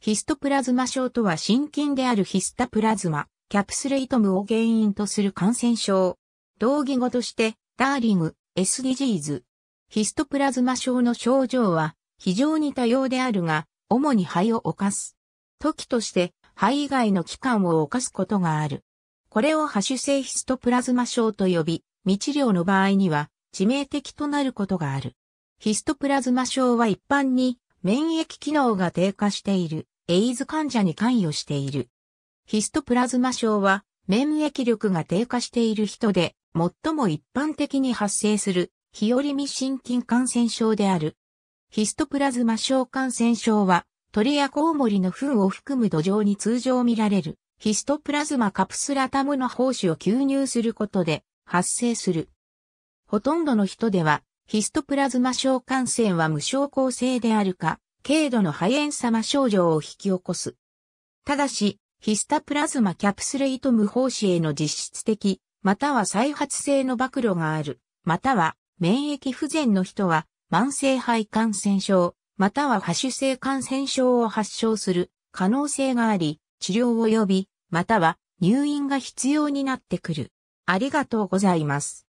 ヒストプラズマ症とは心筋であるヒスタプラズマ、キャプスレイトムを原因とする感染症。同義語として、ダーリング、SDGs。ヒストプラズマ症の症状は非常に多様であるが、主に肺を犯す。時として肺以外の器官を犯すことがある。これを波種性ヒストプラズマ症と呼び、未治療の場合には致命的となることがある。ヒストプラズマ症は一般に免疫機能が低下している、エイズ患者に関与している。ヒストプラズマ症は、免疫力が低下している人で、最も一般的に発生する、日和見心筋感染症である。ヒストプラズマ症感染症は、鳥やコウモリの糞を含む土壌に通常見られる、ヒストプラズマカプスラタムの胞子を吸入することで、発生する。ほとんどの人では、ヒストプラズマ症感染は無症候性であるか、軽度の肺炎様症状を引き起こす。ただし、ヒスタプラズマキャプスレイト無胞子への実質的、または再発性の暴露がある、または免疫不全の人は慢性肺感染症、または発種性感染症を発症する可能性があり、治療及び、または入院が必要になってくる。ありがとうございます。